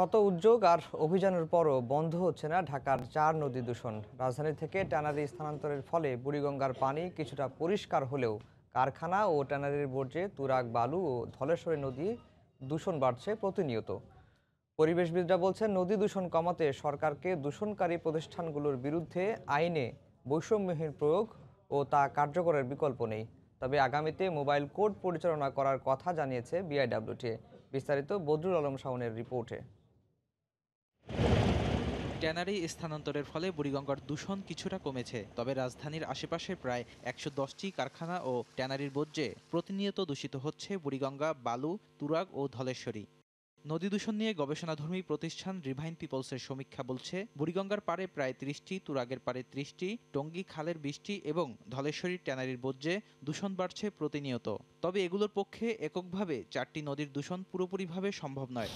শত উদ্যোগ আর অভিযানের পরও বন্ধ হচ্ছে না ঢাকার চার নদী দূষণ রাজধানী থেকে ট্যানারি স্থানান্তরের ফলে বুড়িগঙ্গার পানি কিছুটা পরিষ্কার হলেও কারখানা ও ট্যানারির বর্জ্যে তুরাগ বালু ও ধলেশ্বরী নদী দূষণ বাড়ছে প্রতিনিয়ত পরিবেশবিদরা বলছেন নদী দূষণ কমাতে সরকারকে দূষণকারী প্রতিষ্ঠানগুলোর বিরুদ্ধে আইনে বৈষম্যহীন প্রয়োগ ও তা কার্যকরের বিকল্প নেই তবে আগামীতে মোবাইল কোর্ট পরিচালনা করার কথা জানিয়েছে বিআইডাব্লিউটিএ বিস্তারিত বদরুল আলম শাওনের রিপোর্টে ট্যানারি স্থানান্তরের ফলে বুড়িগঙ্গার দূষণ কিছুটা কমেছে তবে রাজধানীর আশেপাশে প্রায় একশো দশটি কারখানা ও ট্যানারির বর্জ্যে প্রতিনিয়ত দূষিত হচ্ছে বুড়িগঙ্গা বালু তুরাগ ও ধলেশ্বরী নদী দূষণ নিয়ে গবেষণাধর্মী প্রতিষ্ঠান রিভাইন পিপলসের সমীক্ষা বলছে বুড়িগঙ্গার পারে প্রায় ত্রিশটি তুরাগের পারে ত্রিশটি টঙ্গী খালের বৃষ্টি এবং ধলেশ্বরীর ট্যানারির বর্জ্যে দূষণ বাড়ছে প্রতিনিয়ত তবে এগুলোর পক্ষে এককভাবে চারটি নদীর দূষণ পুরোপুরিভাবে সম্ভব নয়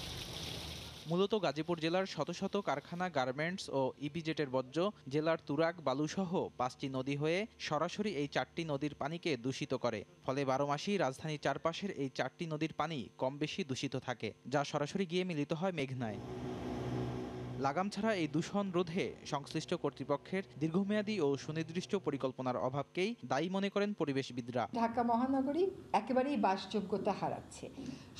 মূলত গাজীপুর জেলার শত শত কারখানা গার্মেন্টস ও ইপিজেটের বর্জ্য জেলার তুরাক বালুসহ পাঁচটি নদী হয়ে সরাসরি এই চারটি নদীর পানিকে দূষিত করে ফলে বারো মাসই রাজধানীর চারপাশের এই চারটি নদীর পানি কম বেশি দূষিত থাকে যা সরাসরি গিয়ে মিলিত হয় মেঘনায় লাগাম ছাড়া এই দূষণ রোধে সংশ্লিষ্ট কর্তৃপক্ষের দীর্ঘমেয়াদী ও সুনির্দিষ্ট পরিকল্পনার অভাবকেই দায়ী মনে করেন পরিবেশবিদরা ঢাকা মহানগরী একেবারেই বাসযোগ্যতা হারাচ্ছে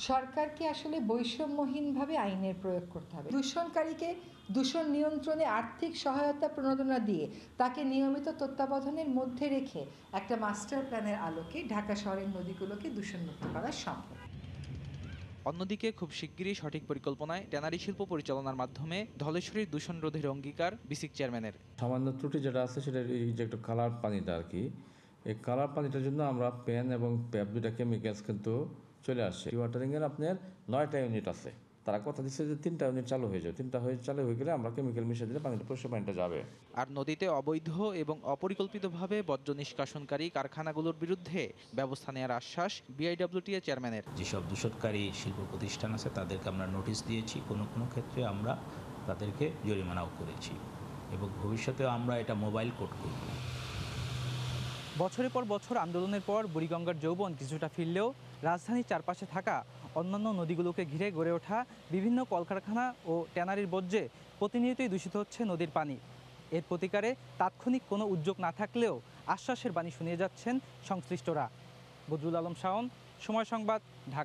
সরকারকে আসলে বৈষম্যহীনভাবে আইনের প্রয়োগ করতে হবে দূষণকারীকে দূষণ নিয়ন্ত্রণে আর্থিক সহায়তা প্রণোদনা দিয়ে তাকে নিয়মিত তত্ত্বাবধানের মধ্যে রেখে একটা মাস্টার প্ল্যানের আলোকে ঢাকা শহরের নদীগুলোকে দূষণমুক্ত করা সম্ভব অন্যদিকে খুব শিগগিরই সঠিক পরিকল্পনায় ট্যানারি শিল্প পরিচালনার মাধ্যমে ধলেশ্বরীর দূষণ রোধের অঙ্গীকার বিসিক চেয়ারম্যানের সামান্য ত্রুটি যেটা আছে সেটা এই যে একটা কালার পানিটা আর কি এই কালার পানিটার জন্য আমরা পেন এবং প্যাপ দুটা কেমিক্যালস কিন্তু চলে আসছে ওয়াটারিংয়ের আপনার নয়টা ইউনিট আছে তারা কথা দিচ্ছে যে তিনটা ইউনিট চালু হয়ে যাবে তিনটা হয়ে চালু হয়ে গেলে আমরা কেমিক্যাল মিশিয়ে দিলে পানিটা পরিষ্কার পানিটা যাবে আর নদীতে অবৈধ এবং অপরিকল্পিতভাবে বর্জ্য নিষ্কাশনকারী কারখানাগুলোর বিরুদ্ধে ব্যবস্থা নেওয়ার আশ্বাস এর চেয়ারম্যানের যেসব দূষণকারী শিল্প প্রতিষ্ঠান আছে তাদেরকে আমরা নোটিশ দিয়েছি কোনো কোনো ক্ষেত্রে আমরা তাদেরকে জরিমানাও করেছি এবং ভবিষ্যতে আমরা এটা মোবাইল কোড করব বছরের পর বছর আন্দোলনের পর বুড়িগঙ্গার যৌবন কিছুটা ফিরলেও রাজধানীর চারপাশে থাকা অন্যান্য নদীগুলোকে ঘিরে গড়ে ওঠা বিভিন্ন কলকারখানা ও ট্যানারির বর্জ্যে প্রতিনিয়তই দূষিত হচ্ছে নদীর পানি এর প্রতিকারে তাৎক্ষণিক কোনো উদ্যোগ না থাকলেও আশ্বাসের বাণী শুনিয়ে যাচ্ছেন সংশ্লিষ্টরা বদরুল আলম শাওন সময় সংবাদ ঢাকা